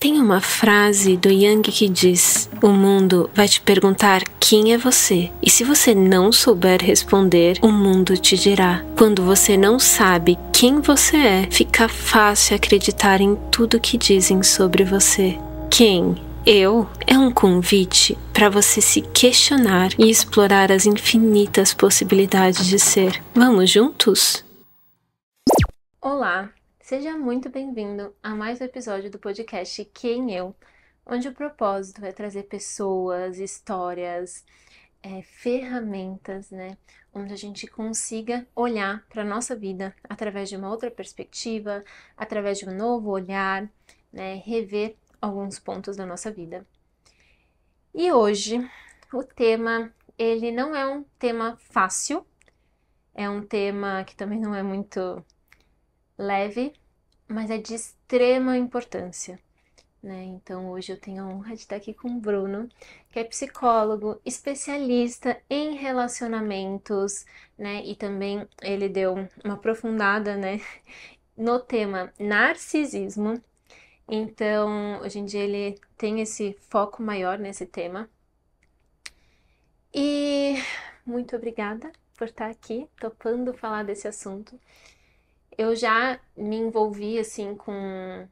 Tem uma frase do Yang que diz: O mundo vai te perguntar quem é você, e se você não souber responder, o mundo te dirá. Quando você não sabe quem você é, fica fácil acreditar em tudo que dizem sobre você. Quem eu é um convite para você se questionar e explorar as infinitas possibilidades de ser. Vamos juntos? Olá! Seja muito bem-vindo a mais um episódio do podcast Quem Eu, onde o propósito é trazer pessoas, histórias, é, ferramentas, né? Onde a gente consiga olhar para a nossa vida através de uma outra perspectiva, através de um novo olhar, né? Rever alguns pontos da nossa vida. E hoje, o tema, ele não é um tema fácil, é um tema que também não é muito leve, mas é de extrema importância. Né? Então hoje eu tenho a honra de estar aqui com o Bruno, que é psicólogo, especialista em relacionamentos, né? E também ele deu uma aprofundada, né, no tema narcisismo. Então, hoje em dia ele tem esse foco maior nesse tema. E muito obrigada por estar aqui, topando falar desse assunto eu já me envolvi assim com.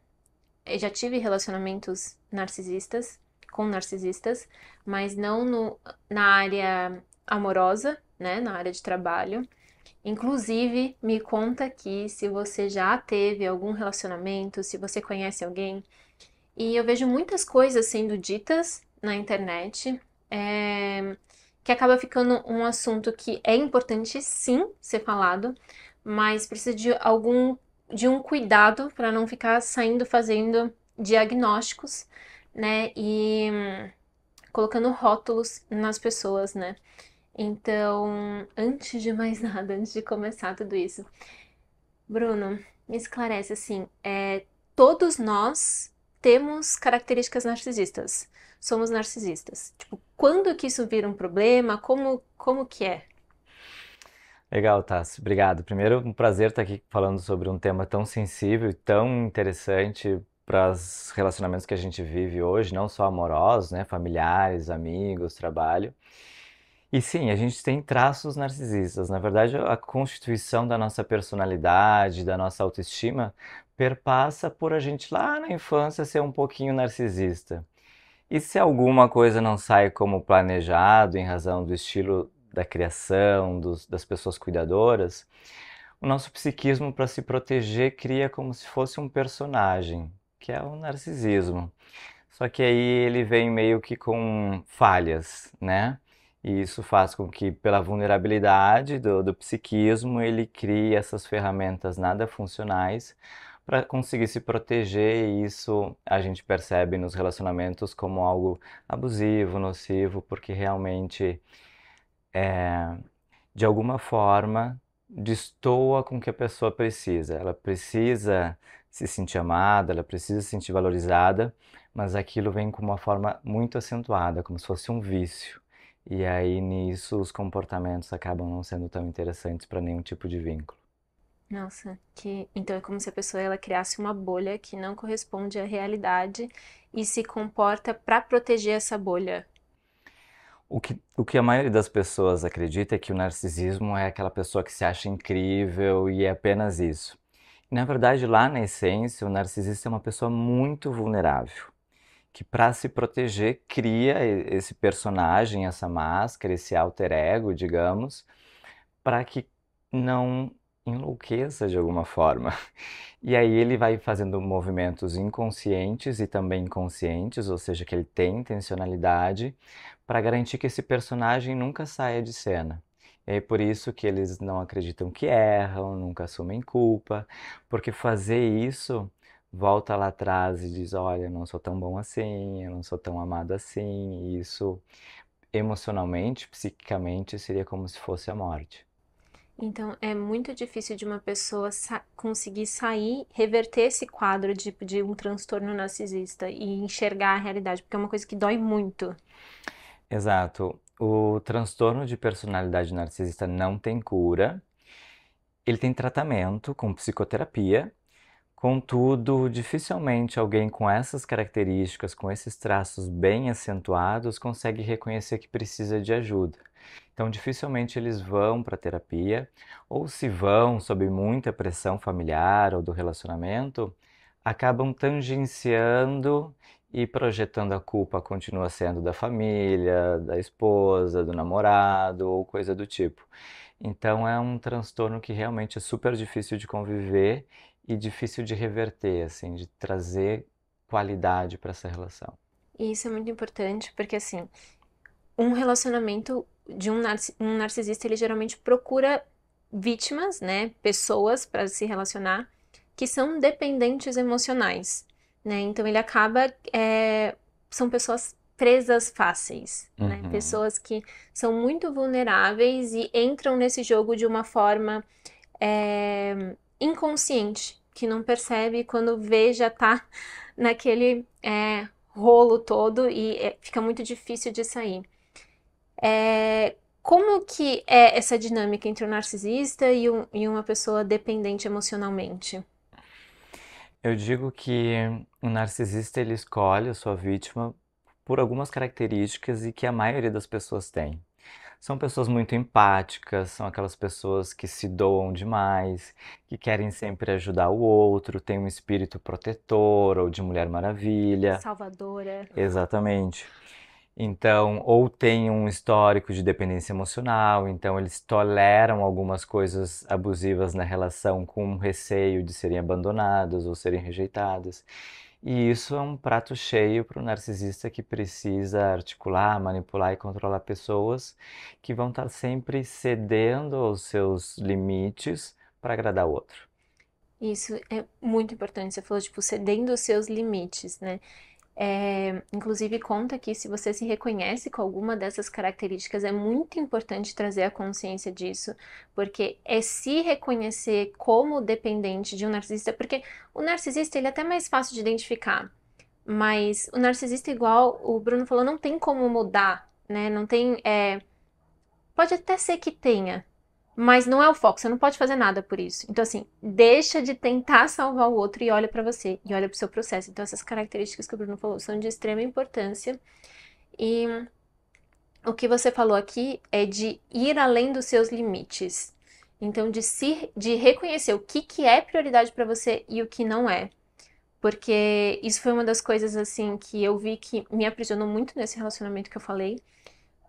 Eu já tive relacionamentos narcisistas, com narcisistas, mas não no, na área amorosa, né? Na área de trabalho. Inclusive, me conta aqui se você já teve algum relacionamento, se você conhece alguém. E eu vejo muitas coisas sendo ditas na internet é, que acaba ficando um assunto que é importante sim ser falado, mas precisa de algum de um cuidado para não ficar saindo fazendo diagnósticos, né? E hum, colocando rótulos nas pessoas, né? Então, antes de mais nada, antes de começar tudo isso, Bruno, me esclarece assim: é, todos nós temos características narcisistas, somos narcisistas. Tipo, quando que isso vira um problema? Como, como que é? Legal, Tassi. Obrigado. Primeiro, um prazer estar aqui falando sobre um tema tão sensível e tão interessante para os relacionamentos que a gente vive hoje, não só amorosos, né, familiares, amigos, trabalho. E sim, a gente tem traços narcisistas. Na verdade, a constituição da nossa personalidade, da nossa autoestima, perpassa por a gente lá na infância ser um pouquinho narcisista. E se alguma coisa não sai como planejado em razão do estilo da criação, dos, das pessoas cuidadoras, o nosso psiquismo, para se proteger, cria como se fosse um personagem, que é o narcisismo. Só que aí ele vem meio que com falhas, né? E isso faz com que, pela vulnerabilidade do, do psiquismo, ele crie essas ferramentas nada funcionais para conseguir se proteger, e isso a gente percebe nos relacionamentos como algo abusivo, nocivo, porque realmente é, de alguma forma, destoa com o que a pessoa precisa. Ela precisa se sentir amada, ela precisa se sentir valorizada, mas aquilo vem com uma forma muito acentuada, como se fosse um vício. E aí nisso os comportamentos acabam não sendo tão interessantes para nenhum tipo de vínculo. Nossa, que então é como se a pessoa ela criasse uma bolha que não corresponde à realidade e se comporta para proteger essa bolha. O que, o que a maioria das pessoas acredita é que o narcisismo é aquela pessoa que se acha incrível e é apenas isso. E, na verdade, lá na essência, o narcisista é uma pessoa muito vulnerável, que para se proteger cria esse personagem, essa máscara, esse alter ego, digamos, para que não enlouqueça de alguma forma. E aí ele vai fazendo movimentos inconscientes e também conscientes, ou seja, que ele tem intencionalidade para garantir que esse personagem nunca saia de cena. É por isso que eles não acreditam que erram, nunca assumem culpa, porque fazer isso volta lá atrás e diz: Olha, eu não sou tão bom assim, eu não sou tão amado assim. E isso, emocionalmente, psiquicamente, seria como se fosse a morte. Então, é muito difícil de uma pessoa sa conseguir sair, reverter esse quadro de, de um transtorno narcisista e enxergar a realidade, porque é uma coisa que dói muito. Exato. O transtorno de personalidade narcisista não tem cura. Ele tem tratamento com psicoterapia. Contudo, dificilmente alguém com essas características, com esses traços bem acentuados, consegue reconhecer que precisa de ajuda. Então, dificilmente eles vão para terapia, ou se vão sob muita pressão familiar ou do relacionamento, acabam tangenciando e projetando a culpa continua sendo da família, da esposa, do namorado ou coisa do tipo. Então é um transtorno que realmente é super difícil de conviver e difícil de reverter, assim, de trazer qualidade para essa relação. E isso é muito importante porque assim, um relacionamento de um, um narcisista ele geralmente procura vítimas, né, pessoas para se relacionar que são dependentes emocionais né? Então ele acaba é, são pessoas presas fáceis, né? uhum. né? Pessoas que são muito vulneráveis e entram nesse jogo de uma forma é, inconsciente, que não percebe quando vê já tá naquele é, rolo todo e é, fica muito difícil de sair. É, como que é essa dinâmica entre o narcisista e, um, e uma pessoa dependente emocionalmente? Eu digo que o narcisista ele escolhe a sua vítima por algumas características e que a maioria das pessoas tem. São pessoas muito empáticas, são aquelas pessoas que se doam demais, que querem sempre ajudar o outro, têm um espírito protetor ou de Mulher Maravilha. Salvadora. Exatamente. Então, ou tem um histórico de dependência emocional, então eles toleram algumas coisas abusivas na relação com receio de serem abandonados ou serem rejeitados. E isso é um prato cheio para o narcisista que precisa articular, manipular e controlar pessoas que vão estar tá sempre cedendo aos seus limites para agradar o outro. Isso é muito importante. Você falou, tipo, cedendo os seus limites, né? É, inclusive, conta que se você se reconhece com alguma dessas características, é muito importante trazer a consciência disso, porque é se reconhecer como dependente de um narcisista, porque o narcisista ele é até mais fácil de identificar, mas o narcisista, igual o Bruno falou, não tem como mudar, né? Não tem. É... Pode até ser que tenha, mas não é o foco, você não pode fazer nada por isso. Então assim, deixa de tentar salvar o outro e olha para você e olha para o seu processo. Então essas características que o Bruno falou são de extrema importância. E o que você falou aqui é de ir além dos seus limites. Então de se de reconhecer o que que é prioridade para você e o que não é. Porque isso foi uma das coisas assim que eu vi que me aprisionou muito nesse relacionamento que eu falei,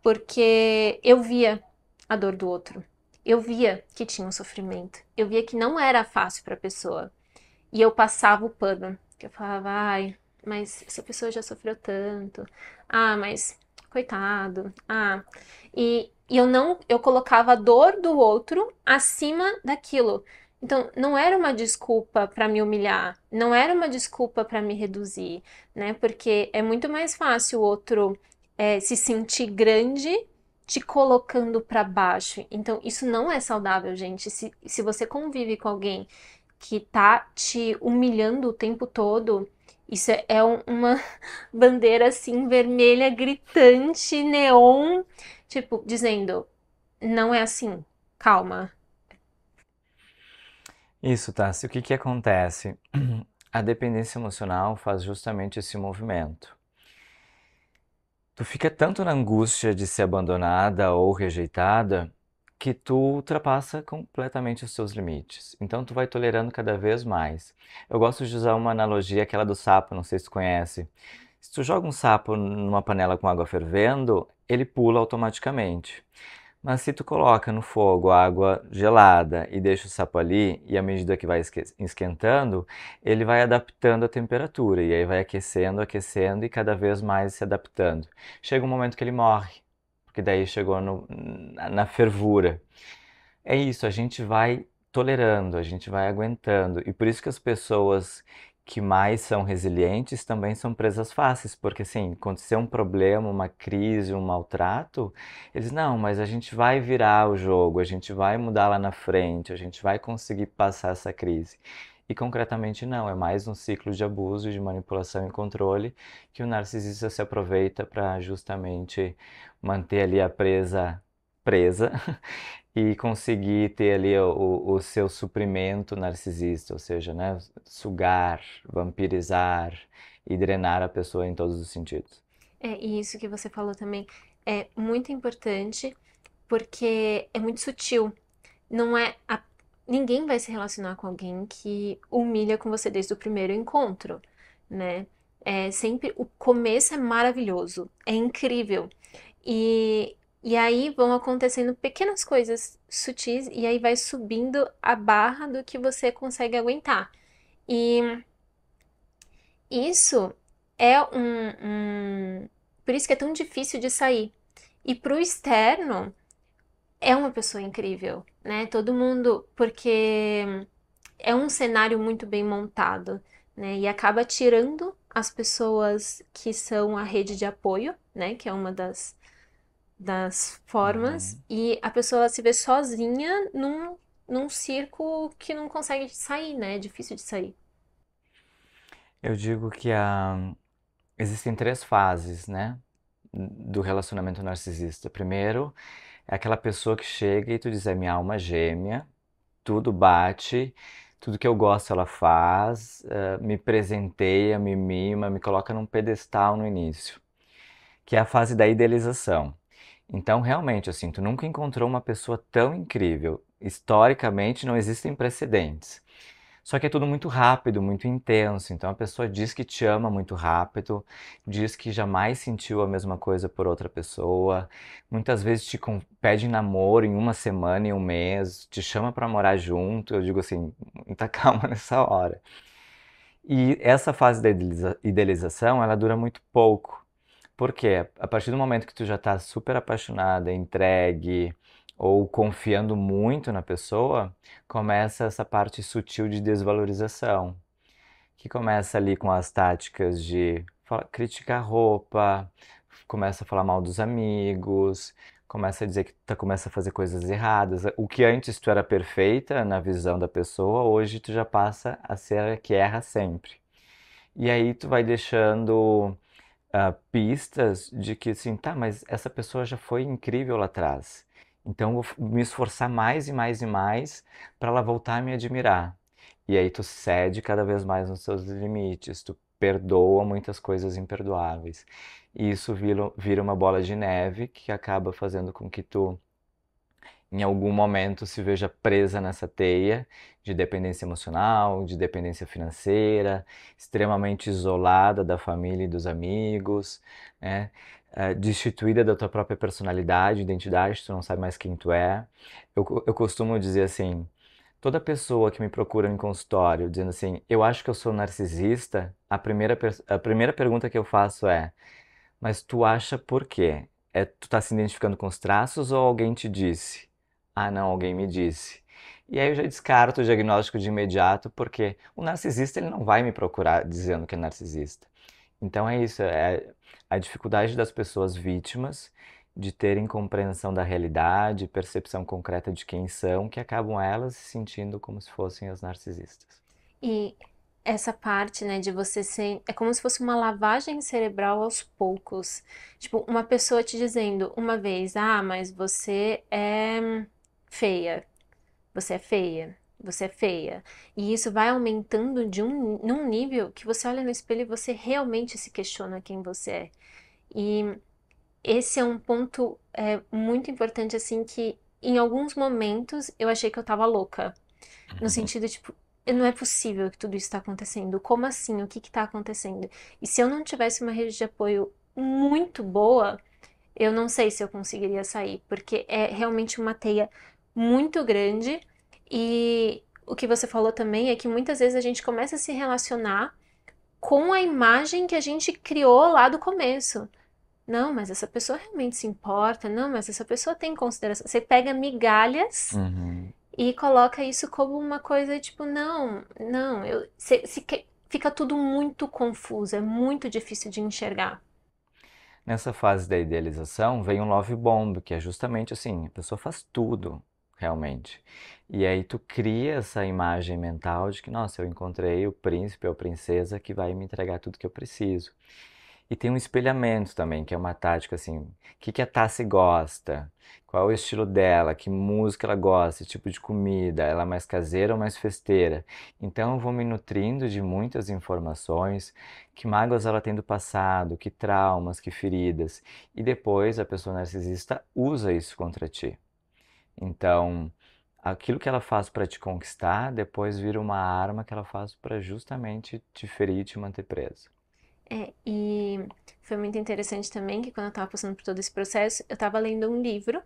porque eu via a dor do outro eu via que tinha um sofrimento, eu via que não era fácil para a pessoa. E eu passava o pano, que eu falava, ai, mas essa pessoa já sofreu tanto, ah, mas coitado, ah. E, e eu não, eu colocava a dor do outro acima daquilo. Então, não era uma desculpa para me humilhar, não era uma desculpa para me reduzir, né? Porque é muito mais fácil o outro é, se sentir grande te colocando para baixo. Então, isso não é saudável, gente. Se, se você convive com alguém que tá te humilhando o tempo todo, isso é, é um, uma bandeira assim vermelha, gritante, neon, tipo, dizendo: não é assim, calma. Isso, Tassi. O que, que acontece? A dependência emocional faz justamente esse movimento tu fica tanto na angústia de ser abandonada ou rejeitada que tu ultrapassa completamente os seus limites. Então tu vai tolerando cada vez mais. Eu gosto de usar uma analogia, aquela do sapo, não sei se tu conhece. Se tu joga um sapo numa panela com água fervendo, ele pula automaticamente. Mas se tu coloca no fogo água gelada e deixa o sapo ali, e à medida que vai esquentando, ele vai adaptando a temperatura, e aí vai aquecendo, aquecendo e cada vez mais se adaptando. Chega um momento que ele morre, porque daí chegou no, na fervura. É isso, a gente vai tolerando, a gente vai aguentando. E por isso que as pessoas que mais são resilientes também são presas fáceis, porque assim, acontecer um problema, uma crise, um maltrato, eles não, mas a gente vai virar o jogo, a gente vai mudar lá na frente, a gente vai conseguir passar essa crise. E concretamente não, é mais um ciclo de abuso, de manipulação e controle que o narcisista se aproveita para justamente manter ali a presa presa e conseguir ter ali o, o seu suprimento narcisista, ou seja, né, sugar, vampirizar e drenar a pessoa em todos os sentidos. É, e isso que você falou também é muito importante porque é muito sutil. Não é a... ninguém vai se relacionar com alguém que humilha com você desde o primeiro encontro, né? É sempre o começo é maravilhoso, é incrível. E e aí vão acontecendo pequenas coisas sutis e aí vai subindo a barra do que você consegue aguentar. E isso é um, um, Por isso que é tão difícil de sair. E pro externo, é uma pessoa incrível, né? Todo mundo, porque é um cenário muito bem montado, né? E acaba tirando as pessoas que são a rede de apoio, né? Que é uma das das formas uhum. e a pessoa se vê sozinha num, num circo que não consegue sair, né? É difícil de sair. Eu digo que a... existem três fases, né? Do relacionamento narcisista. Primeiro, é aquela pessoa que chega e tu diz: é minha alma gêmea, tudo bate, tudo que eu gosto ela faz, uh, me presenteia, me mima, me coloca num pedestal no início, que é a fase da idealização. Então, realmente, assim, tu nunca encontrou uma pessoa tão incrível. Historicamente, não existem precedentes. Só que é tudo muito rápido, muito intenso. Então, a pessoa diz que te ama muito rápido, diz que jamais sentiu a mesma coisa por outra pessoa. Muitas vezes te pede namoro em uma semana, em um mês, te chama para morar junto. Eu digo assim, muita calma nessa hora. E essa fase da idealização, ela dura muito pouco. Porque a partir do momento que tu já está super apaixonada, entregue ou confiando muito na pessoa, começa essa parte sutil de desvalorização, que começa ali com as táticas de criticar roupa, começa a falar mal dos amigos, começa a dizer que tu tá, começa a fazer coisas erradas. O que antes tu era perfeita na visão da pessoa, hoje tu já passa a ser a que erra sempre. E aí tu vai deixando uh, pistas de que, assim, tá, mas essa pessoa já foi incrível lá atrás. Então, vou me esforçar mais e mais e mais para ela voltar a me admirar. E aí, tu cede cada vez mais nos seus limites, tu perdoa muitas coisas imperdoáveis. E isso vira, vira uma bola de neve que acaba fazendo com que tu em algum momento se veja presa nessa teia de dependência emocional, de dependência financeira, extremamente isolada da família e dos amigos, né? É, destituída da tua própria personalidade, identidade, tu não sabe mais quem tu é. Eu, eu costumo dizer assim, toda pessoa que me procura em consultório dizendo assim, eu acho que eu sou narcisista, a primeira, a primeira pergunta que eu faço é, mas tu acha por quê? É, tu tá se identificando com os traços ou alguém te disse? Ah, não, alguém me disse. E aí eu já descarto o diagnóstico de imediato, porque o narcisista ele não vai me procurar dizendo que é narcisista. Então é isso, é a dificuldade das pessoas vítimas de terem compreensão da realidade, percepção concreta de quem são, que acabam elas se sentindo como se fossem as narcisistas. E essa parte, né, de você ser. É como se fosse uma lavagem cerebral aos poucos. Tipo, uma pessoa te dizendo uma vez: ah, mas você é feia, você é feia, você é feia. E isso vai aumentando de um num nível que você olha no espelho e você realmente se questiona quem você é. E esse é um ponto é, muito importante, assim, que em alguns momentos eu achei que eu tava louca. No uhum. sentido, tipo, não é possível que tudo isso está acontecendo. Como assim? O que está acontecendo? E se eu não tivesse uma rede de apoio muito boa, eu não sei se eu conseguiria sair, porque é realmente uma teia muito grande. E o que você falou também é que muitas vezes a gente começa a se relacionar com a imagem que a gente criou lá do começo. Não, mas essa pessoa realmente se importa. Não, mas essa pessoa tem consideração. Você pega migalhas uhum. e coloca isso como uma coisa tipo, não, não. Eu, se, se, fica tudo muito confuso, é muito difícil de enxergar. Nessa fase da idealização vem o um love bomb, que é justamente assim: a pessoa faz tudo realmente. E aí tu cria essa imagem mental de que, nossa, eu encontrei o príncipe ou princesa que vai me entregar tudo que eu preciso. E tem um espelhamento também, que é uma tática assim, o que, que a Tassi gosta? Qual é o estilo dela? Que música ela gosta? Tipo de comida? Ela é mais caseira ou mais festeira? Então eu vou me nutrindo de muitas informações, que mágoas ela tem do passado, que traumas, que feridas. E depois a pessoa narcisista usa isso contra ti. Então, aquilo que ela faz para te conquistar, depois vira uma arma que ela faz para justamente te ferir e te manter presa. É, e foi muito interessante também que quando eu estava passando por todo esse processo, eu estava lendo um livro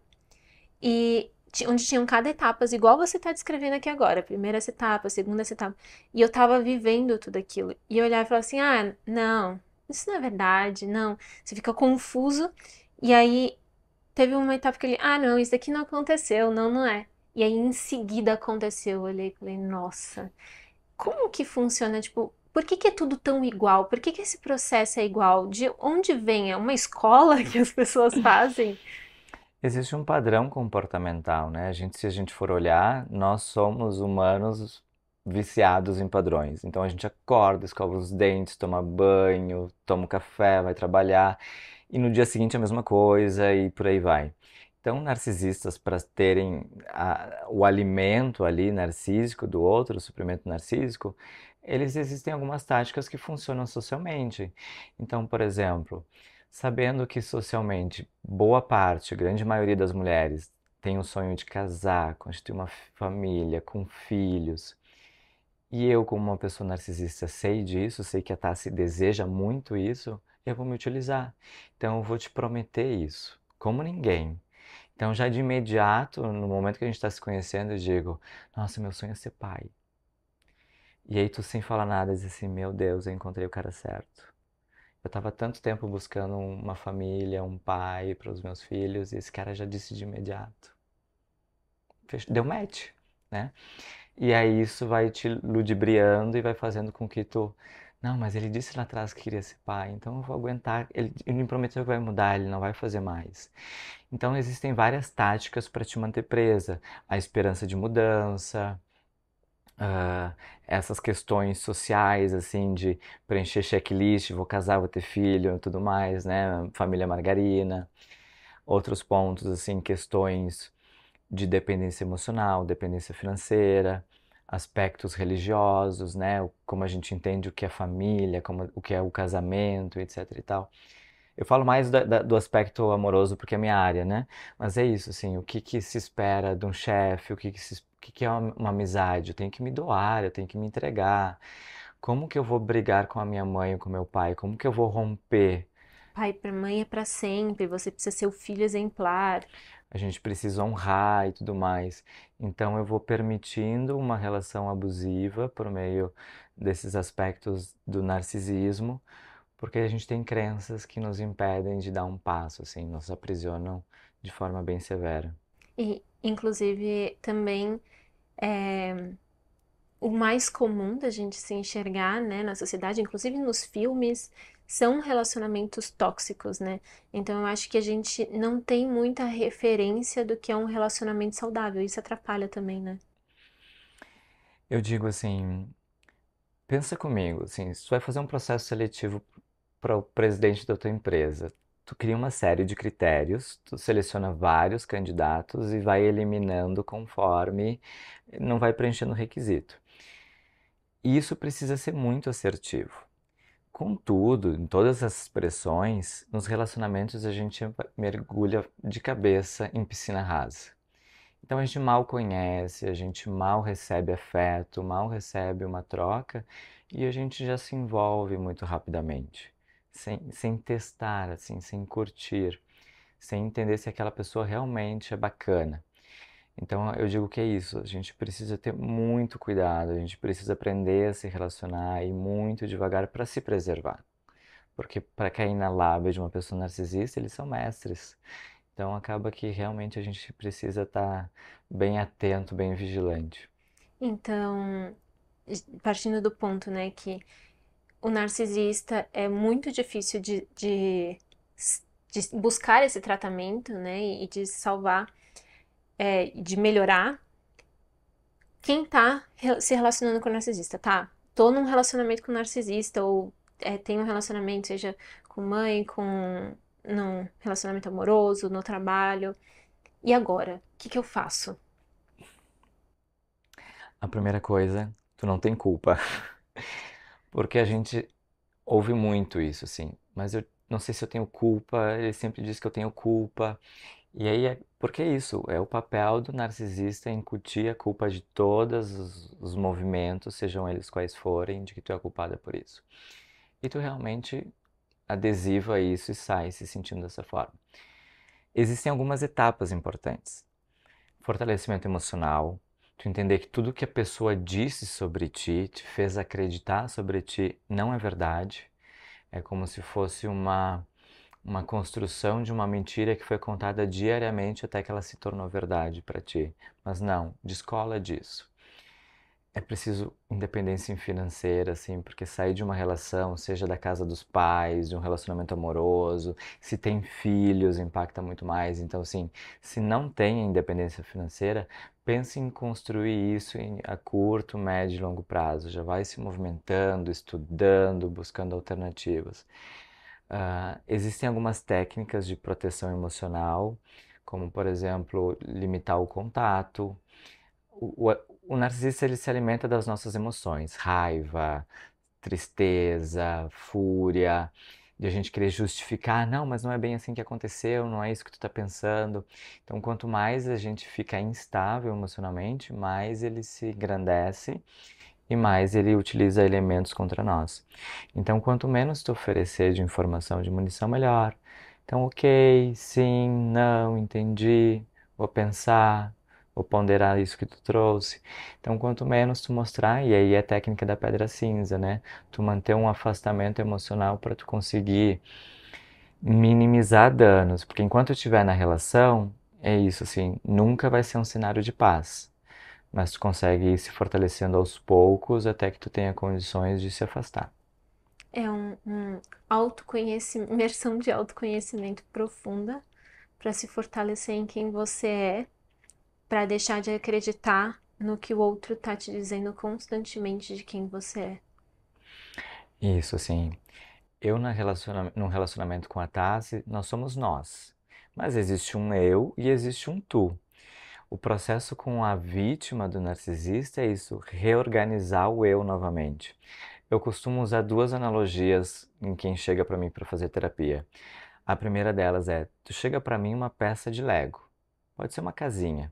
e onde tinham cada etapa, igual você está descrevendo aqui agora, primeira etapa, segunda etapa, e eu estava vivendo tudo aquilo. E eu olhava e falava assim: "Ah, não, isso não é verdade, não". Você fica confuso. E aí teve uma etapa que ele, ah, não, isso daqui não aconteceu, não, não é. E aí em seguida aconteceu, eu olhei e falei, nossa, como que funciona? Tipo, por que, que é tudo tão igual? Por que, que esse processo é igual? De onde vem? É uma escola que as pessoas fazem? Existe um padrão comportamental, né? A gente, se a gente for olhar, nós somos humanos viciados em padrões. Então a gente acorda, escova os dentes, toma banho, toma um café, vai trabalhar e no dia seguinte a mesma coisa e por aí vai. Então, narcisistas, para terem a, o alimento ali narcísico do outro, o suprimento narcísico, eles existem algumas táticas que funcionam socialmente. Então, por exemplo, sabendo que socialmente boa parte, grande maioria das mulheres tem o sonho de casar, constituir uma família com filhos, e eu, como uma pessoa narcisista, sei disso, sei que a Tassi deseja muito isso, eu vou me utilizar. Então eu vou te prometer isso, como ninguém. Então já de imediato, no momento que a gente está se conhecendo, eu digo, nossa, meu sonho é ser pai. E aí tu sem falar nada diz assim, meu Deus, eu encontrei o cara certo. Eu estava tanto tempo buscando uma família, um pai para os meus filhos, e esse cara já disse de imediato. Deu match, né? E aí isso vai te ludibriando e vai fazendo com que tu não, mas ele disse lá atrás que queria ser pai, então eu vou aguentar. Ele, ele me prometeu que vai mudar, ele não vai fazer mais. Então existem várias táticas para te manter presa, a esperança de mudança, uh, essas questões sociais, assim, de preencher checklist, vou casar, vou ter filho, tudo mais, né? Família margarina. Outros pontos, assim, questões de dependência emocional, dependência financeira, aspectos religiosos, né, como a gente entende o que é família, como, o que é o casamento, etc e tal. Eu falo mais da, da, do aspecto amoroso porque é minha área, né? Mas é isso, assim, o que, que se espera de um chefe, o que, que, se, o que, que é uma, uma, amizade? Eu tenho que me doar, eu tenho que me entregar. Como que eu vou brigar com a minha mãe, com meu pai? Como que eu vou romper? Pai, para mãe é para sempre, você precisa ser o filho exemplar a gente precisa honrar e tudo mais. Então eu vou permitindo uma relação abusiva por meio desses aspectos do narcisismo, porque a gente tem crenças que nos impedem de dar um passo, assim, nos aprisionam de forma bem severa. E, inclusive, também é, o mais comum da gente se enxergar né, na sociedade, inclusive nos filmes, são relacionamentos tóxicos, né? Então eu acho que a gente não tem muita referência do que é um relacionamento saudável, isso atrapalha também, né? Eu digo assim, pensa comigo, assim, se tu vai fazer um processo seletivo para o presidente da tua empresa, tu cria uma série de critérios, tu seleciona vários candidatos e vai eliminando conforme não vai preenchendo o requisito. E isso precisa ser muito assertivo. Contudo, em todas essas pressões, nos relacionamentos a gente mergulha de cabeça em piscina rasa. Então a gente mal conhece, a gente mal recebe afeto, mal recebe uma troca e a gente já se envolve muito rapidamente, sem, sem testar, assim, sem curtir, sem entender se aquela pessoa realmente é bacana. Então eu digo que é isso, a gente precisa ter muito cuidado, a gente precisa aprender a se relacionar e muito devagar para se preservar. Porque para cair na lábia de uma pessoa narcisista, eles são mestres. Então acaba que realmente a gente precisa estar tá bem atento, bem vigilante. Então, partindo do ponto, né, que o narcisista é muito difícil de, de, de buscar esse tratamento, né, e de salvar é, de melhorar, quem tá se relacionando com o narcisista, tá? Tô num relacionamento com o narcisista, ou é, tenho um relacionamento, seja com mãe, com num relacionamento amoroso, no trabalho. E agora? O que, que eu faço? A primeira coisa, tu não tem culpa. Porque a gente ouve muito isso, assim. Mas eu não sei se eu tenho culpa, ele sempre diz que eu tenho culpa. E aí, é, porque é isso é o papel do narcisista incutir a culpa de todos os, os, movimentos, sejam eles quais forem, de que tu é culpada por isso. E tu realmente adesiva a isso e sai se sentindo dessa forma. Existem algumas etapas importantes. Fortalecimento emocional, tu entender que tudo que a pessoa disse sobre ti, te fez acreditar sobre ti, não é verdade. É como se fosse uma uma construção de uma mentira que foi contada diariamente até que ela se tornou verdade para ti. Mas não, descola disso. É preciso independência financeira, assim, porque sair de uma relação, seja da casa dos pais, de um relacionamento amoroso, se tem filhos, impacta muito mais. Então, assim, se não tem independência financeira, pense em construir isso a curto, médio e longo prazo. Já vai se movimentando, estudando, buscando alternativas. Uh, existem algumas técnicas de proteção emocional, como, por exemplo, limitar o contato. O, o, o narcisista ele se alimenta das nossas emoções, raiva, tristeza, fúria, de a gente querer justificar, ah, não, mas não é bem assim que aconteceu, não é isso que tu está pensando. Então, quanto mais a gente fica instável emocionalmente, mais ele se engrandece e mais ele utiliza elementos contra nós. Então, quanto menos tu oferecer de informação de munição, melhor. Então, ok, sim, não, entendi, vou pensar, vou ponderar isso que tu trouxe. Então, quanto menos tu mostrar, e aí é a técnica da pedra cinza, né? Tu manter um afastamento emocional para tu conseguir minimizar danos, porque enquanto eu estiver na relação, é isso assim, nunca vai ser um cenário de paz mas tu consegue ir se fortalecendo aos poucos até que tu tenha condições de se afastar. É um, um autoconhecimento, imersão de autoconhecimento profunda para se fortalecer em quem você é, para deixar de acreditar no que o outro tá te dizendo constantemente de quem você é. Isso, assim. Eu na relaciona num relacionamento com a Tassi, nós somos nós. Mas existe um eu e existe um tu. O processo com a vítima do narcisista é isso, reorganizar o eu novamente. Eu costumo usar duas analogias em quem chega para mim para fazer terapia. A primeira delas é: tu chega para mim uma peça de Lego, pode ser uma casinha.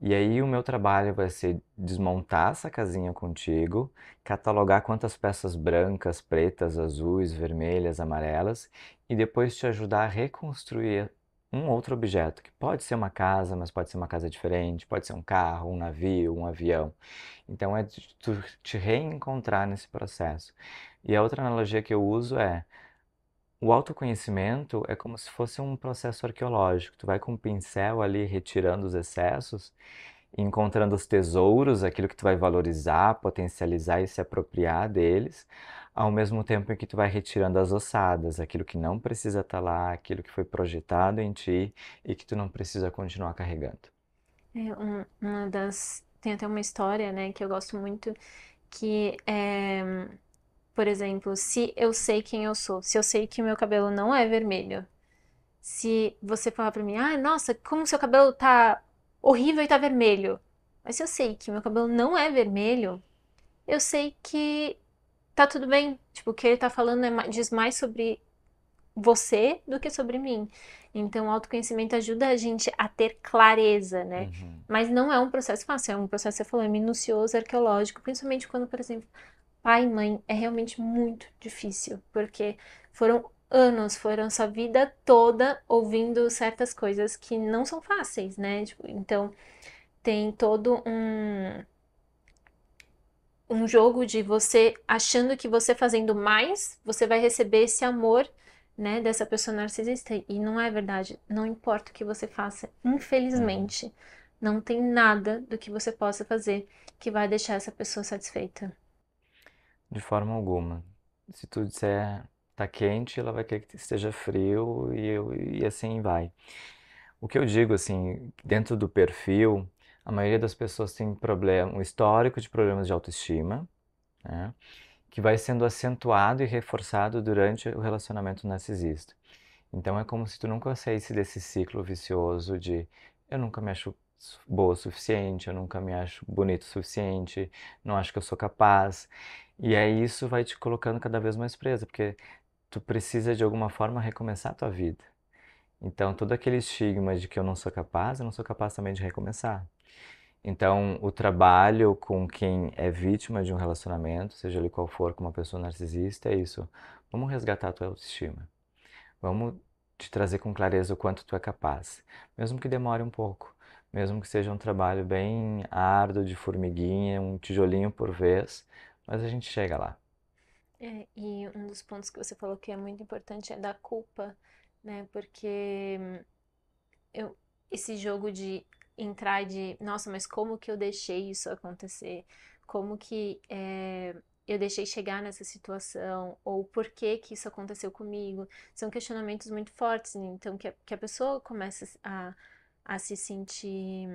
E aí o meu trabalho vai ser desmontar essa casinha contigo, catalogar quantas peças brancas, pretas, azuis, vermelhas, amarelas e depois te ajudar a reconstruir um outro objeto, que pode ser uma casa, mas pode ser uma casa diferente, pode ser um carro, um navio, um avião. Então é tu te reencontrar nesse processo. E a outra analogia que eu uso é o autoconhecimento é como se fosse um processo arqueológico. Tu vai com um pincel ali retirando os excessos, encontrando os tesouros, aquilo que tu vai valorizar, potencializar e se apropriar deles, ao mesmo tempo em que tu vai retirando as ossadas, aquilo que não precisa estar tá lá, aquilo que foi projetado em ti e que tu não precisa continuar carregando. É uma das tem até uma história, né, que eu gosto muito, que é, por exemplo, se eu sei quem eu sou, se eu sei que o meu cabelo não é vermelho, se você falar para mim, ah, nossa, como seu cabelo tá horrível e tá vermelho, mas se eu sei que meu cabelo não é vermelho, eu sei que tá tudo bem. Tipo, o que ele tá falando é, diz mais sobre você do que sobre mim. Então, o autoconhecimento ajuda a gente a ter clareza, né? Uhum. Mas não é um processo fácil, é um processo, você falou, é minucioso, arqueológico, principalmente quando, por exemplo, pai e mãe é realmente muito difícil, porque foram anos, foram sua vida toda ouvindo certas coisas que não são fáceis, né? Tipo, então, tem todo um um jogo de você achando que você fazendo mais, você vai receber esse amor, né, dessa pessoa narcisista. E não é verdade. Não importa o que você faça, infelizmente, não tem nada do que você possa fazer que vai deixar essa pessoa satisfeita. De forma alguma. Se tu disser tá quente, ela vai querer que esteja frio e, eu, e assim vai. O que eu digo, assim, dentro do perfil, a maioria das pessoas tem problema, um histórico de problemas de autoestima, né, que vai sendo acentuado e reforçado durante o relacionamento narcisista. Então é como se tu nunca saísse desse ciclo vicioso de eu nunca me acho boa o suficiente, eu nunca me acho bonito o suficiente, não acho que eu sou capaz. E aí isso vai te colocando cada vez mais presa, porque tu precisa de alguma forma recomeçar a tua vida. Então, todo aquele estigma de que eu não sou capaz, eu não sou capaz também de recomeçar. Então, o trabalho com quem é vítima de um relacionamento, seja ele qual for, com uma pessoa narcisista, é isso. Vamos resgatar a tua autoestima. Vamos te trazer com clareza o quanto tu é capaz, mesmo que demore um pouco, mesmo que seja um trabalho bem árduo, de formiguinha, um tijolinho por vez, mas a gente chega lá. É, e um dos pontos que você falou que é muito importante é da culpa, né? Porque hum, eu, esse jogo de entrar de, nossa, mas como que eu deixei isso acontecer? Como que é, eu deixei chegar nessa situação? Ou por que que isso aconteceu comigo? São questionamentos muito fortes, né? então que a, que a pessoa começa a, a se sentir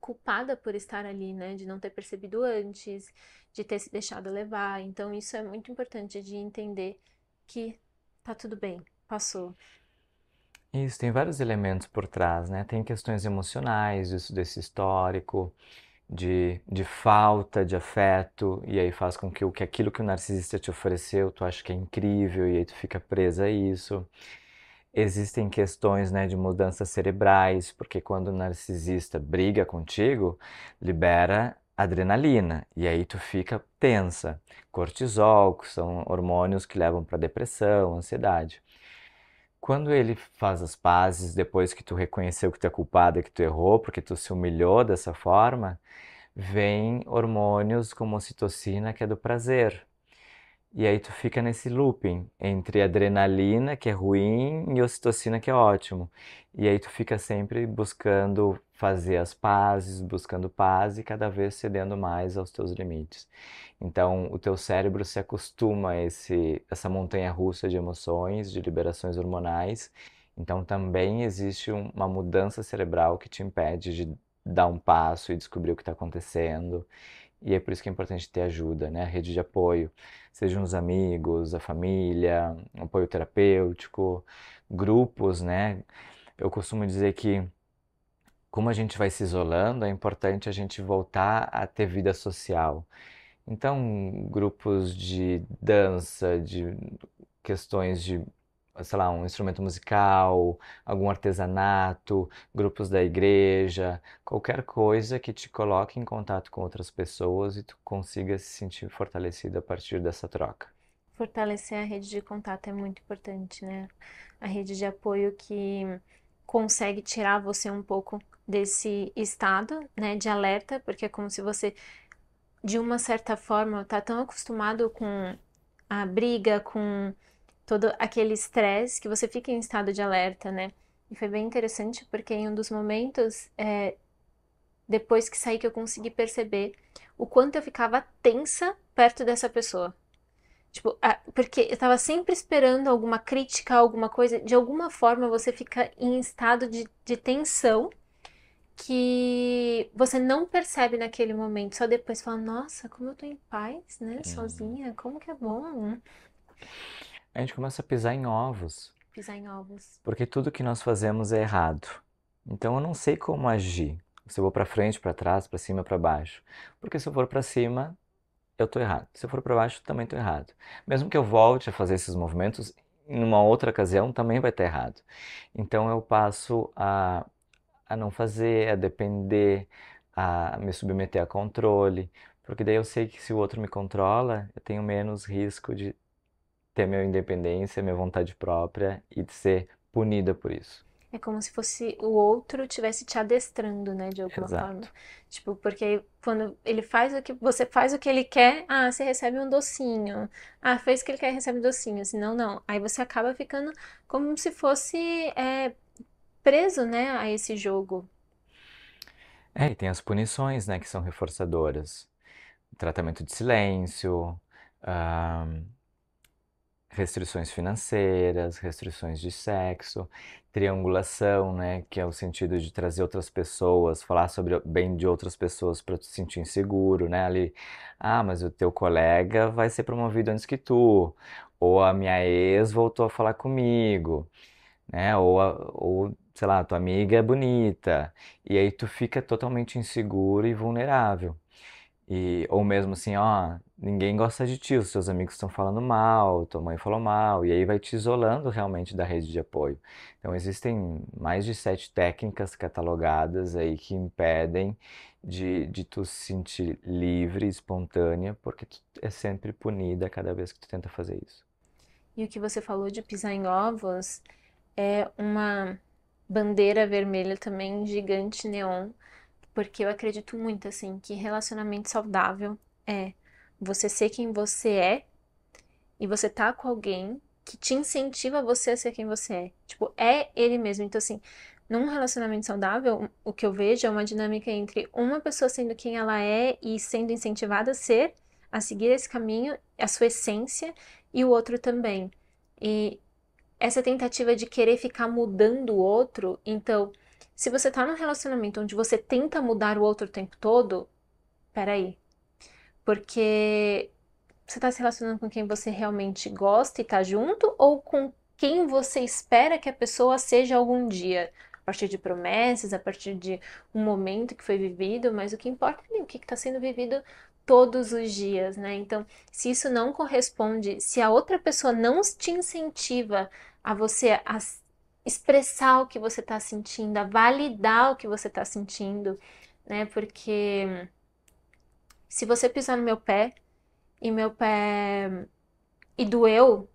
culpada por estar ali, né, de não ter percebido antes, de ter se deixado levar. Então isso é muito importante de entender que tá tudo bem, passou. Isso, tem vários elementos por trás, né? Tem questões emocionais, isso desse histórico, de, de falta de afeto, e aí faz com que, o, que aquilo que o narcisista te ofereceu, tu acha que é incrível, e aí tu fica presa a isso. Existem questões né, de mudanças cerebrais, porque quando o narcisista briga contigo, libera adrenalina, e aí tu fica tensa. Cortisol, que são hormônios que levam para depressão, ansiedade quando ele faz as pazes, depois que tu reconheceu que tu é culpada, que tu errou, porque tu se humilhou dessa forma, vem hormônios como ocitocina, que é do prazer. E aí tu fica nesse looping entre adrenalina, que é ruim, e ocitocina, que é ótimo. E aí tu fica sempre buscando fazer as pazes, buscando paz e cada vez cedendo mais aos teus limites. Então, o teu cérebro se acostuma a esse, essa montanha russa de emoções, de liberações hormonais. Então, também existe uma mudança cerebral que te impede de dar um passo e descobrir o que está acontecendo. E é por isso que é importante ter ajuda, né? A rede de apoio, sejam os amigos, a família, um apoio terapêutico, grupos, né? Eu costumo dizer que como a gente vai se isolando, é importante a gente voltar a ter vida social. Então, grupos de dança, de questões de, sei lá, um instrumento musical, algum artesanato, grupos da igreja, qualquer coisa que te coloque em contato com outras pessoas e tu consiga se sentir fortalecido a partir dessa troca. Fortalecer a rede de contato é muito importante, né? A rede de apoio que consegue tirar você um pouco desse estado, né, de alerta, porque é como se você, de uma certa forma, tá tão acostumado com a briga, com todo aquele estresse, que você fica em estado de alerta, né? E foi bem interessante porque em um dos momentos, é, depois que saí, que eu consegui perceber o quanto eu ficava tensa perto dessa pessoa. Tipo, porque eu tava sempre esperando alguma crítica, alguma coisa. De alguma forma você fica em estado de, de tensão que você não percebe naquele momento, só depois fala, nossa, como eu tô em paz, né? Sozinha, como que é bom. A gente começa a pisar em ovos. Pisar em ovos. Porque tudo que nós fazemos é errado. Então eu não sei como agir. Se eu vou para frente, para trás, para cima, para baixo. Porque se eu for para cima, eu tô errado. Se eu for para baixo, também tô errado. Mesmo que eu volte a fazer esses movimentos, numa outra ocasião também vai estar errado. Então eu passo a a não fazer, a depender, a me submeter a controle, porque daí eu sei que se o outro me controla, eu tenho menos risco de ter minha independência, minha vontade própria e de ser punida por isso. É como se fosse o outro tivesse te adestrando, né, de alguma Exato. forma. Tipo, porque quando ele faz o que você faz o que ele quer, ah, você recebe um docinho. Ah, fez o que ele quer, recebe um docinho. Senão, não, não. Aí você acaba ficando como se fosse é, preso né, a esse jogo. É, e tem as punições né, que são reforçadoras. Tratamento de silêncio, restrições financeiras, restrições de sexo, triangulação, né, que é o sentido de trazer outras pessoas, falar sobre o bem de outras pessoas para te sentir inseguro, né, ali, ah, mas o teu colega vai ser promovido antes que tu, ou a minha ex voltou a falar comigo, né, ou, a, ou sei lá, tua amiga é bonita, e aí tu fica totalmente inseguro e vulnerável. E, ou mesmo assim, ó, ninguém gosta de ti, os seus amigos estão falando mal, tua mãe falou mal, e aí vai te isolando realmente da rede de apoio. Então, existem mais de sete técnicas catalogadas aí que impedem de, de tu se sentir livre, espontânea, porque tu é sempre punida cada vez que tu tenta fazer isso. E o que você falou de pisar em ovos é uma bandeira vermelha também, gigante neon, porque eu acredito muito assim que relacionamento saudável é você ser quem você é e você tá com alguém que te incentiva você a ser quem você é. Tipo, é ele mesmo. Então, assim, num relacionamento saudável, o que eu vejo é uma dinâmica entre uma pessoa sendo quem ela é e sendo incentivada a ser, a seguir esse caminho, a sua essência, e o outro também. E essa tentativa de querer ficar mudando o outro. Então, se você tá num relacionamento onde você tenta mudar o outro o tempo todo, peraí. Porque você tá se relacionando com quem você realmente gosta e tá junto ou com quem você espera que a pessoa seja algum dia? A partir de promessas, a partir de um momento que foi vivido, mas o que importa é o que está sendo vivido todos os dias, né? Então, se isso não corresponde, se a outra pessoa não te incentiva a você a expressar o que você está sentindo, a validar o que você está sentindo, né? Porque se você pisar no meu pé e meu pé e doeu,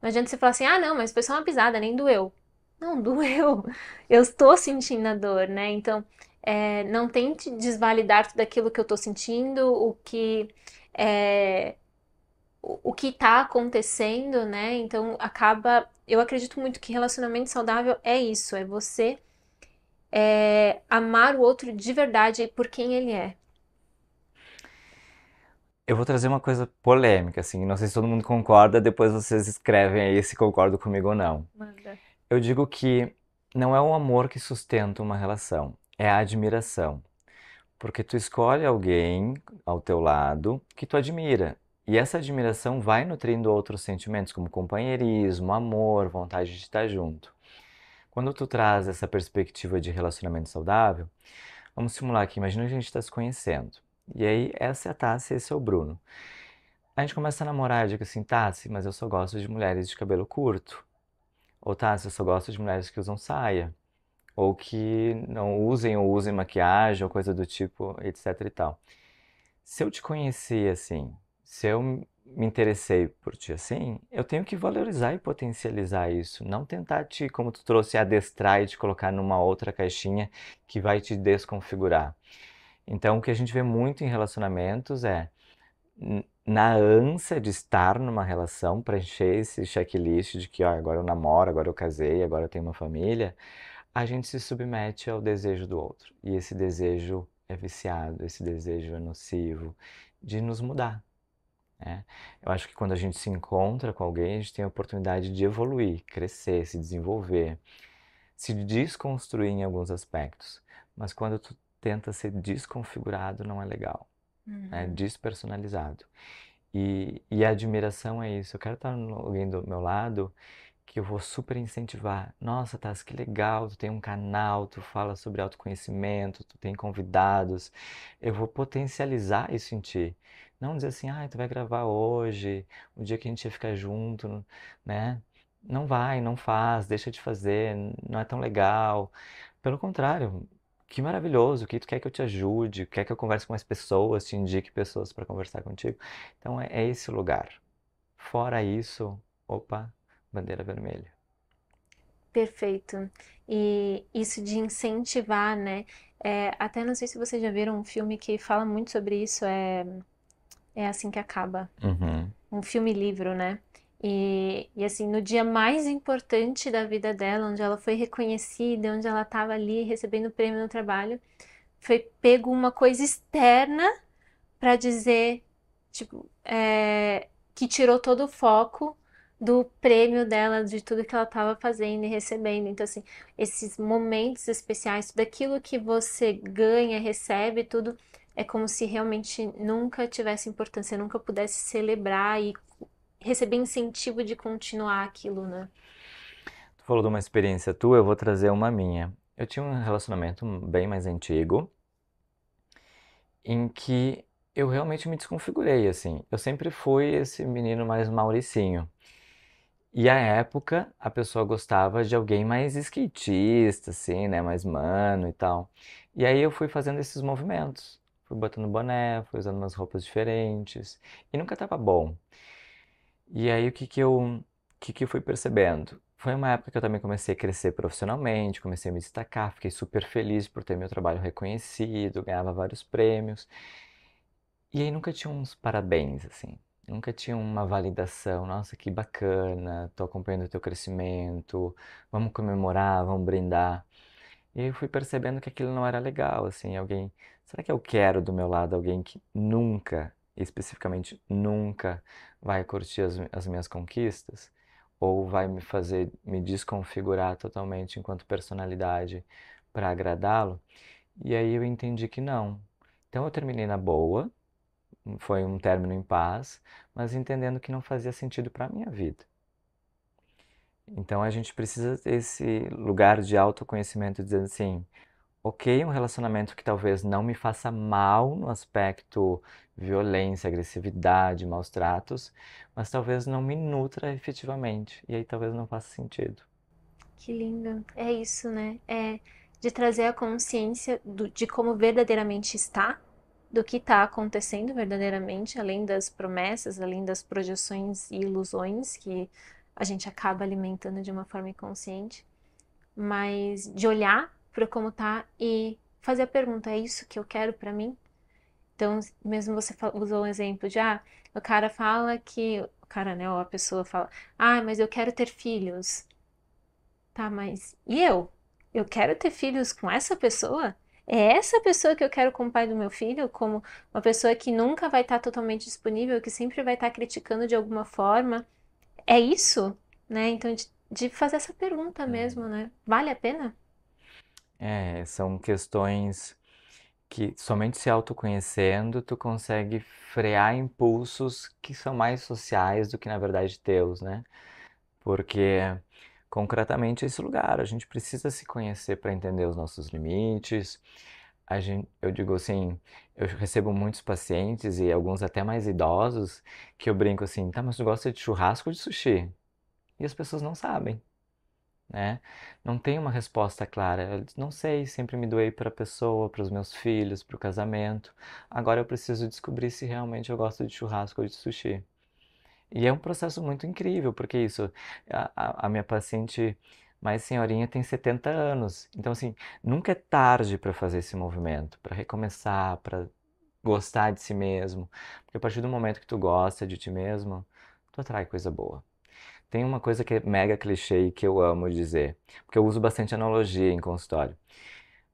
não adianta você falar assim, ah, não, mas foi só uma pisada, nem doeu. Não, doeu. Eu estou sentindo a dor, né? Então, é, não tente desvalidar tudo aquilo que eu estou sentindo, o que é, o que está acontecendo, né? Então acaba. Eu acredito muito que relacionamento saudável é isso, é você é, amar o outro de verdade por quem ele é. Eu vou trazer uma coisa polêmica, assim, não sei se todo mundo concorda, depois vocês escrevem aí se concordam comigo ou não. Manda. Eu digo que não é o amor que sustenta uma relação, é a admiração. Porque tu escolhe alguém ao teu lado que tu admira, e essa admiração vai nutrindo outros sentimentos, como companheirismo, amor, vontade de estar junto. Quando tu traz essa perspectiva de relacionamento saudável, vamos simular aqui, imagina que a gente está se conhecendo. E aí, essa é a Tassi, esse é o Bruno. A gente começa a namorar, e diz assim, Tassi, mas eu só gosto de mulheres de cabelo curto. Ou Tassi, eu só gosto de mulheres que usam saia. Ou que não usem ou usem maquiagem ou coisa do tipo, etc e tal. Se eu te conhecer assim, se eu me interessei por ti assim, eu tenho que valorizar e potencializar isso, não tentar te, como tu trouxe, adestrar e te colocar numa outra caixinha que vai te desconfigurar. Então, o que a gente vê muito em relacionamentos é na ânsia de estar numa relação, preencher esse checklist de que ó, agora eu namoro, agora eu casei, agora eu tenho uma família, a gente se submete ao desejo do outro. E esse desejo é viciado, esse desejo é nocivo de nos mudar, né? Eu acho que quando a gente se encontra com alguém, a gente tem a oportunidade de evoluir, crescer, se desenvolver, se desconstruir em alguns aspectos. Mas quando tu tenta ser desconfigurado, não é legal. Né? Uhum. É despersonalizado. E, e, a admiração é isso. Eu quero estar alguém do meu lado que eu vou super incentivar. Nossa, Tassi, que legal, tu tem um canal, tu fala sobre autoconhecimento, tu tem convidados. Eu vou potencializar isso em ti. Não dizer assim, ah, tu vai gravar hoje, o dia que a gente ia ficar junto, né? Não vai, não faz, deixa de fazer, não é tão legal. Pelo contrário, que maravilhoso, que tu quer que eu te ajude, quer que eu converse com mais pessoas, te indique pessoas para conversar contigo. Então é, é esse lugar. Fora isso, opa, bandeira vermelha. Perfeito. E isso de incentivar, né? É, até não sei se vocês já viram um filme que fala muito sobre isso, é é assim que acaba. Uhum. Um filme-livro, né? E, e, assim, no dia mais importante da vida dela, onde ela foi reconhecida, onde ela estava ali recebendo o prêmio no trabalho, foi pego uma coisa externa para dizer tipo, é, que tirou todo o foco do prêmio dela, de tudo que ela estava fazendo e recebendo. Então, assim, esses momentos especiais, tudo aquilo que você ganha, recebe, tudo é como se realmente nunca tivesse importância, nunca pudesse celebrar e receber incentivo de continuar aquilo, né? Tu falou de uma experiência tua, eu vou trazer uma minha. Eu tinha um relacionamento bem mais antigo em que eu realmente me desconfigurei, assim. Eu sempre fui esse menino mais mauricinho. E à época, a pessoa gostava de alguém mais skatista, assim, né? Mais mano e tal. E aí eu fui fazendo esses movimentos. Fui botando boné, fui usando umas roupas diferentes. E nunca tava bom. E aí o que que eu, que que eu fui percebendo? Foi uma época que eu também comecei a crescer profissionalmente, comecei a me destacar, fiquei super feliz por ter meu trabalho reconhecido, ganhava vários prêmios. E aí nunca tinha uns parabéns, assim. Nunca tinha uma validação, nossa, que bacana, tô acompanhando o teu crescimento, vamos comemorar, vamos brindar. E eu fui percebendo que aquilo não era legal, assim, alguém Será que eu quero do meu lado alguém que nunca, especificamente nunca, vai curtir as, as minhas conquistas? Ou vai me fazer me desconfigurar totalmente enquanto personalidade para agradá-lo? E aí eu entendi que não. Então eu terminei na boa, foi um término em paz, mas entendendo que não fazia sentido para a minha vida. Então a gente precisa ter esse lugar de autoconhecimento dizendo assim: ok, um relacionamento que talvez não me faça mal no aspecto violência, agressividade, maus tratos, mas talvez não me nutra efetivamente. E aí talvez não faça sentido. Que lindo. É isso, né? É de trazer a consciência do, de como verdadeiramente está, do que está acontecendo verdadeiramente, além das promessas, além das projeções e ilusões que a gente acaba alimentando de uma forma inconsciente, mas de olhar para como tá e fazer a pergunta: é isso que eu quero para mim? Então, mesmo você usou um exemplo de, ah, o cara fala que, o cara, né, ou a pessoa fala, ah, mas eu quero ter filhos. Tá, mas e eu? Eu quero ter filhos com essa pessoa? É essa pessoa que eu quero como pai do meu filho? Como uma pessoa que nunca vai estar tá totalmente disponível, que sempre vai estar tá criticando de alguma forma? É isso? Né? Então, de, de fazer essa pergunta é. mesmo, né? Vale a pena? É, são questões que somente se autoconhecendo tu consegue frear impulsos que são mais sociais do que na verdade teus, né? Porque concretamente é esse lugar, a gente precisa se conhecer para entender os nossos limites. A gente, eu digo assim, eu recebo muitos pacientes e alguns até mais idosos que eu brinco assim, tá, mas tu gosta de churrasco ou de sushi? E as pessoas não sabem né? Não tem uma resposta clara. Eu não sei, sempre me doei para a pessoa, para os meus filhos, para o casamento. Agora eu preciso descobrir se realmente eu gosto de churrasco ou de sushi. E é um processo muito incrível, porque é isso, a, a minha paciente mais senhorinha tem 70 anos. Então, assim, nunca é tarde para fazer esse movimento, para recomeçar, para gostar de si mesmo. Porque a partir do momento que tu gosta de ti mesmo, tu atrai coisa boa. Tem uma coisa que é mega clichê e que eu amo dizer, porque eu uso bastante analogia em consultório.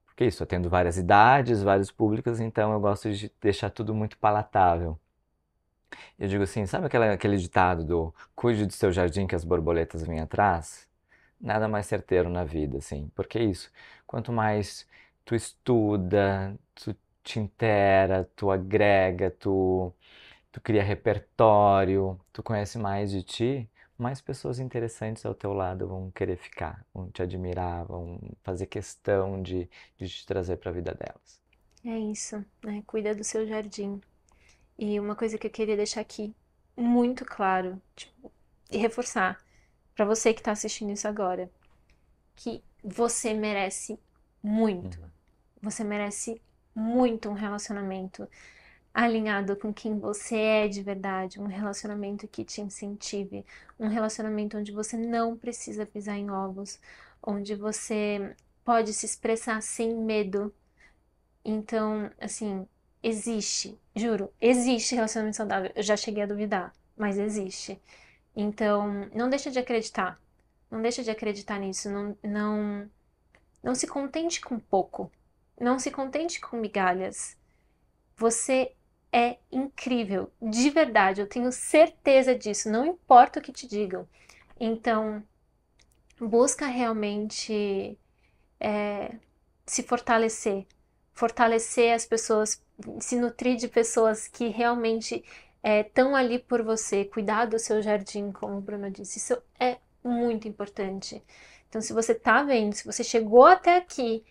Porque é isso, eu tendo várias idades, vários públicos, então eu gosto de deixar tudo muito palatável. Eu digo assim, sabe aquela, aquele ditado do cuide do seu jardim que as borboletas vêm atrás? Nada mais certeiro na vida, assim. Porque é isso, quanto mais tu estuda, tu te intera, tu agrega, tu, tu cria repertório, tu conhece mais de ti, mais pessoas interessantes ao teu lado vão querer ficar, vão te admirar, vão fazer questão de, de te trazer para a vida delas. É isso, né? Cuida do seu jardim. E uma coisa que eu queria deixar aqui muito claro tipo, e reforçar para você que está assistindo isso agora, que você merece muito. Uhum. Você merece muito um relacionamento alinhado com quem você é de verdade, um relacionamento que te incentive, um relacionamento onde você não precisa pisar em ovos, onde você pode se expressar sem medo. Então, assim, existe, juro, existe relacionamento saudável. Eu já cheguei a duvidar, mas existe. Então, não deixa de acreditar. Não deixa de acreditar nisso, não não não se contente com pouco. Não se contente com migalhas. Você é incrível, de verdade, eu tenho certeza disso, não importa o que te digam. Então, busca realmente é, se fortalecer, fortalecer as pessoas, se nutrir de pessoas que realmente estão é, ali por você, cuidar do seu jardim, como o Bruno disse, isso é muito importante. Então, se você está vendo, se você chegou até aqui,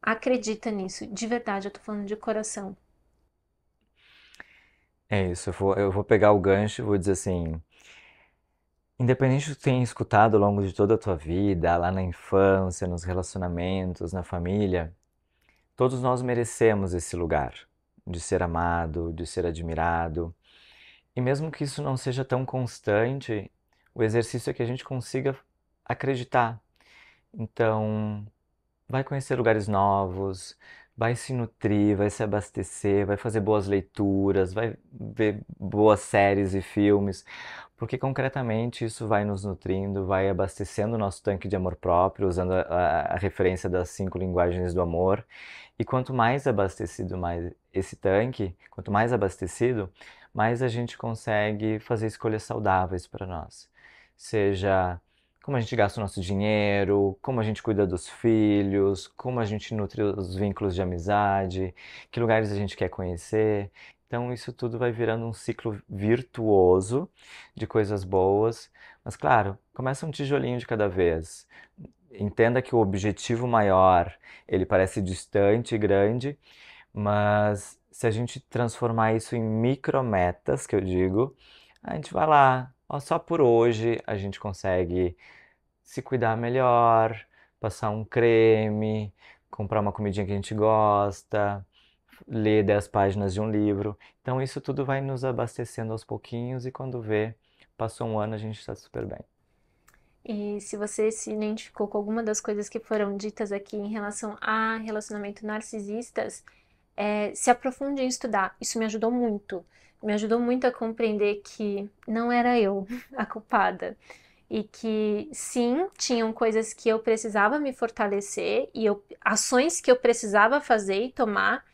acredita nisso, de verdade, eu estou falando de coração. É isso, eu vou, eu vou pegar o gancho, vou dizer assim, independente do que tenha escutado ao longo de toda a tua vida, lá na infância, nos relacionamentos, na família, todos nós merecemos esse lugar de ser amado, de ser admirado. E mesmo que isso não seja tão constante, o exercício é que a gente consiga acreditar. Então, vai conhecer lugares novos, vai se nutrir, vai se abastecer, vai fazer boas leituras, vai ver boas séries e filmes, porque concretamente isso vai nos nutrindo, vai abastecendo o nosso tanque de amor próprio, usando a, a, a referência das cinco linguagens do amor. E quanto mais abastecido mais esse tanque, quanto mais abastecido, mais a gente consegue fazer escolhas saudáveis para nós. Seja como a gente gasta o nosso dinheiro, como a gente cuida dos filhos, como a gente nutre os vínculos de amizade, que lugares a gente quer conhecer. Então, isso tudo vai virando um ciclo virtuoso de coisas boas. Mas, claro, começa um tijolinho de cada vez. Entenda que o objetivo maior, ele parece distante e grande, mas se a gente transformar isso em micrometas, que eu digo, a gente vai lá, só por hoje a gente consegue se cuidar melhor, passar um creme, comprar uma comidinha que a gente gosta, ler 10 páginas de um livro. Então isso tudo vai nos abastecendo aos pouquinhos e quando vê, passou um ano, a gente está super bem. E se você se identificou com alguma das coisas que foram ditas aqui em relação a relacionamento narcisistas, é, se aprofunde em estudar. Isso me ajudou muito me ajudou muito a compreender que não era eu a culpada e que sim, tinham coisas que eu precisava me fortalecer e eu, ações que eu precisava fazer e tomar,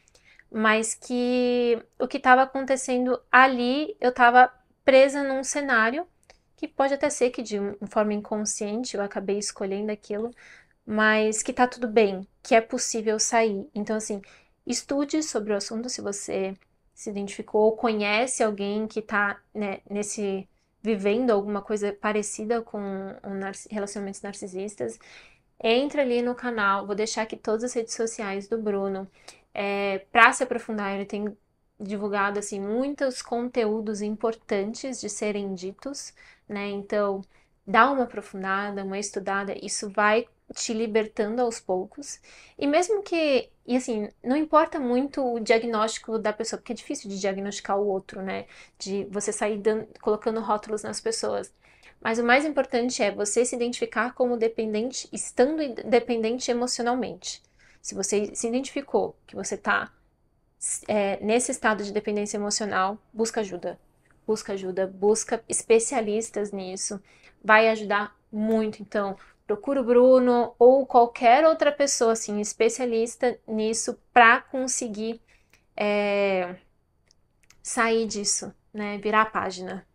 mas que o que estava acontecendo ali, eu estava presa num cenário que pode até ser que de forma inconsciente eu acabei escolhendo aquilo, mas que tá tudo bem, que é possível sair. Então assim, estude sobre o assunto se você se identificou ou conhece alguém que está né, nesse vivendo alguma coisa parecida com um nar relacionamentos narcisistas, entra ali no canal. Vou deixar aqui todas as redes sociais do Bruno é, para se aprofundar. Ele tem divulgado assim muitos conteúdos importantes de serem ditos, né? Então dá uma aprofundada, uma estudada. Isso vai te libertando aos poucos. E mesmo que, e assim, não importa muito o diagnóstico da pessoa, porque é difícil de diagnosticar o outro, né? De você sair dando, colocando rótulos nas pessoas. Mas o mais importante é você se identificar como dependente, estando dependente emocionalmente. Se você se identificou que você está é, nesse estado de dependência emocional, busca ajuda. Busca ajuda, busca especialistas nisso. Vai ajudar muito. Então, procura o Bruno ou qualquer outra pessoa, assim, especialista nisso, para conseguir é, sair disso, né? Virar a página.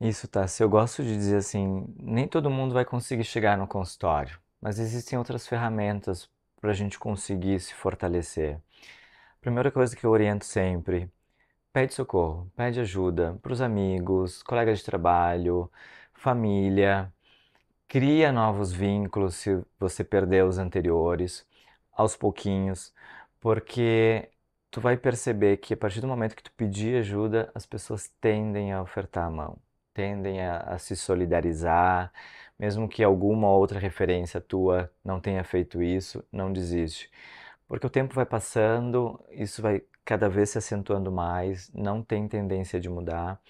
Isso, tá. Se eu gosto de dizer assim, nem todo mundo vai conseguir chegar no consultório, mas existem outras ferramentas para a gente conseguir se fortalecer. Primeira coisa que eu oriento sempre: pede socorro, pede ajuda para os amigos, colegas de trabalho, família, cria novos vínculos se você perdeu os anteriores, aos pouquinhos, porque tu vai perceber que a partir do momento que tu pedir ajuda, as pessoas tendem a ofertar a mão, tendem a, a se solidarizar, mesmo que alguma outra referência tua não tenha feito isso, não desiste. Porque o tempo vai passando, isso vai cada vez se acentuando mais, não tem tendência de mudar.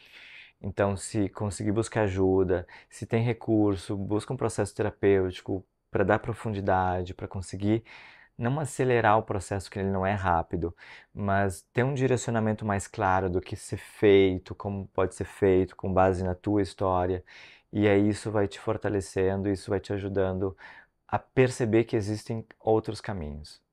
Então, se conseguir buscar ajuda, se tem recurso, busca um processo terapêutico para dar profundidade, para conseguir não acelerar o processo que ele não é rápido, mas ter um direcionamento mais claro do que ser feito, como pode ser feito com base na tua história. E aí isso vai te fortalecendo, isso vai te ajudando a perceber que existem outros caminhos.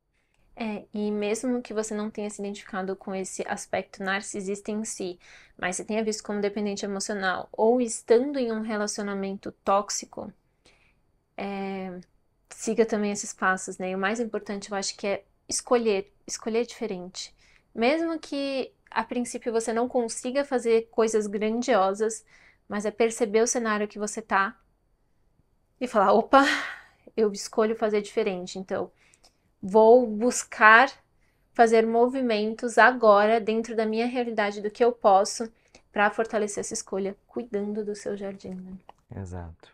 É, e mesmo que você não tenha se identificado com esse aspecto narcisista em si, mas se tenha visto como dependente emocional ou estando em um relacionamento tóxico, é, siga também esses passos, né? E o mais importante eu acho que é escolher, escolher diferente. Mesmo que a princípio você não consiga fazer coisas grandiosas, mas é perceber o cenário que você tá e falar: opa, eu escolho fazer diferente. Então vou buscar fazer movimentos agora dentro da minha realidade do que eu posso para fortalecer essa escolha, cuidando do seu jardim. Né? Exato.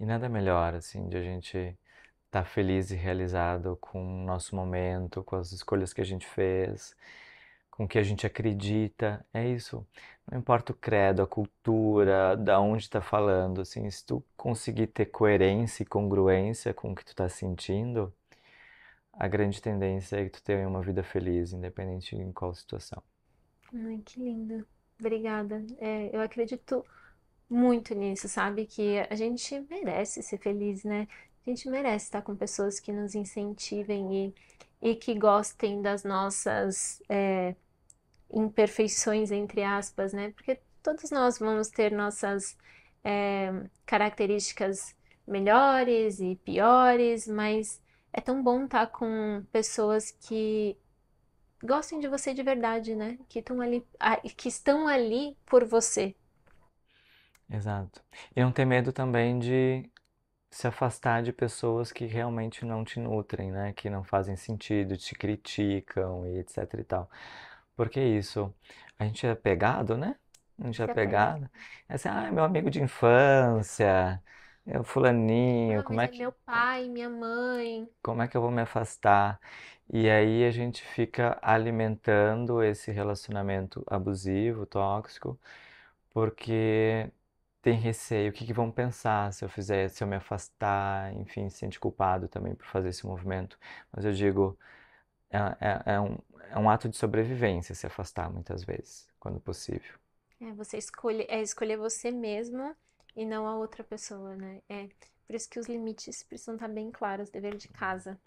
E nada melhor assim de a gente estar tá feliz e realizado com o nosso momento, com as escolhas que a gente fez, com o que a gente acredita. É isso. Não importa o credo, a cultura, da onde está falando, assim, se tu conseguir ter coerência e congruência com o que tu está sentindo, a grande tendência é que tu tenha uma vida feliz, independente em qual situação. Ai, que lindo. Obrigada. É, eu acredito muito nisso, sabe? Que a gente merece ser feliz, né? A gente merece estar com pessoas que nos incentivem e, e que gostem das nossas é, imperfeições, entre aspas, né? Porque todos nós vamos ter nossas é, características melhores e piores, mas é tão bom estar tá com pessoas que gostem de você de verdade, né? Que estão ali, que estão ali por você. Exato. E não ter medo também de se afastar de pessoas que realmente não te nutrem, né? Que não fazem sentido, te criticam e etc e tal. Porque isso, a gente é pegado, né? A gente é pegado. É assim, ah, meu amigo de infância, é o fulaninho, ah, como é, é que. meu pai, minha mãe. Como é que eu vou me afastar? E aí a gente fica alimentando esse relacionamento abusivo, tóxico, porque tem receio, o que, que vão pensar se eu fizer, se eu me afastar, enfim, se sente culpado também por fazer esse movimento. Mas eu digo, é, é, é, um, é um ato de sobrevivência se afastar muitas vezes, quando possível. É, você escolhe, é escolher você mesma e não a outra pessoa, né? É por isso que os limites precisam estar bem claros, dever de casa.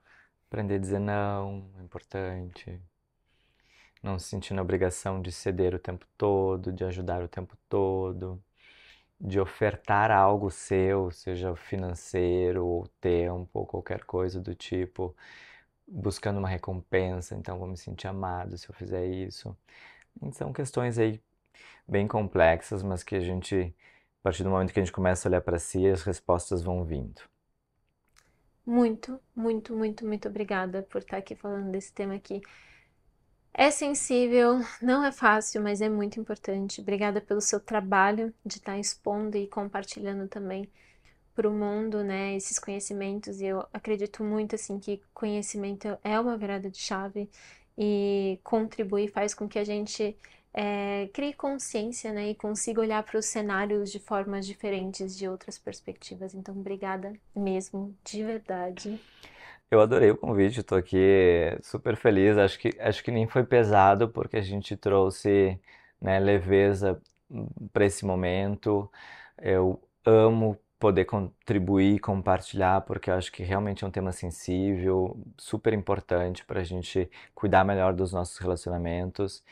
Aprender a dizer não é importante. Não se sentir na obrigação de ceder o tempo todo, de ajudar o tempo todo, de ofertar algo seu, seja financeiro ou tempo ou qualquer coisa do tipo, buscando uma recompensa, então vou me sentir amado se eu fizer isso. São então, questões aí bem complexas, mas que a gente a partir do momento que a gente começa a olhar para si, as respostas vão vindo. Muito, muito, muito, muito obrigada por estar tá aqui falando desse tema aqui. É sensível, não é fácil, mas é muito importante. Obrigada pelo seu trabalho de estar tá expondo e compartilhando também para o mundo, né, esses conhecimentos. E eu acredito muito assim que conhecimento é uma virada de chave e contribui, faz com que a gente é, crie consciência né, e consiga olhar para os cenários de formas diferentes, de outras perspectivas. Então, obrigada mesmo, de verdade. Eu adorei o convite, estou aqui super feliz. Acho que, acho que nem foi pesado, porque a gente trouxe né, leveza para esse momento. Eu amo poder contribuir, compartilhar, porque eu acho que realmente é um tema sensível, super importante para a gente cuidar melhor dos nossos relacionamentos.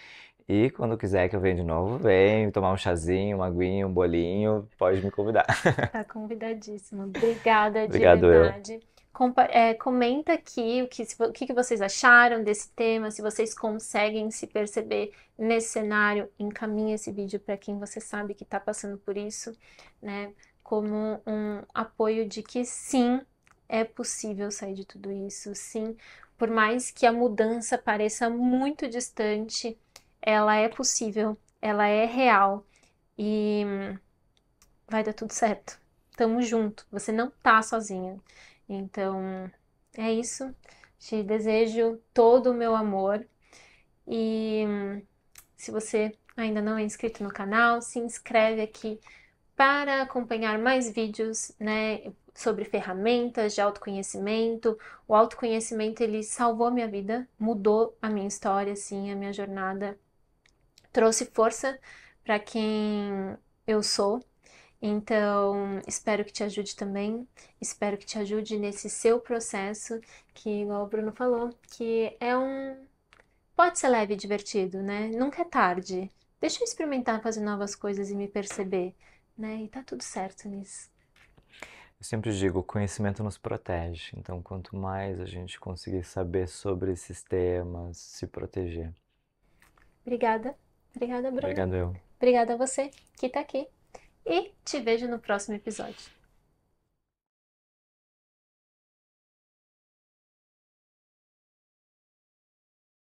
E quando quiser que eu venha de novo, vem tomar um chazinho, uma aguinha, um bolinho, pode me convidar. Tá convidadíssimo. Obrigada Obrigado, verdade. Compa é, comenta aqui o que, o que vocês acharam desse tema, se vocês conseguem se perceber nesse cenário, encaminhe esse vídeo para quem você sabe que está passando por isso, né? Como um apoio de que sim, é possível sair de tudo isso, sim, por mais que a mudança pareça muito distante, ela é possível, ela é real e vai dar tudo certo. Tamo junto, você não tá sozinha. Então, é isso. Te desejo todo o meu amor e se você ainda não é inscrito no canal, se inscreve aqui para acompanhar mais vídeos, né, sobre ferramentas de autoconhecimento. O autoconhecimento ele salvou a minha vida, mudou a minha história, assim, a minha jornada trouxe força para quem eu sou. Então, espero que te ajude também. Espero que te ajude nesse seu processo, que, igual o Bruno falou, que é um. Pode ser leve e divertido, né? Nunca é tarde. Deixa eu experimentar fazer novas coisas e me perceber, né? E tá tudo certo nisso. Eu sempre digo, o conhecimento nos protege. Então, quanto mais a gente conseguir saber sobre esses temas, se proteger. Obrigada. Obrigada, Bruno. Obrigado eu. Obrigada a você que está aqui. E te vejo no próximo episódio.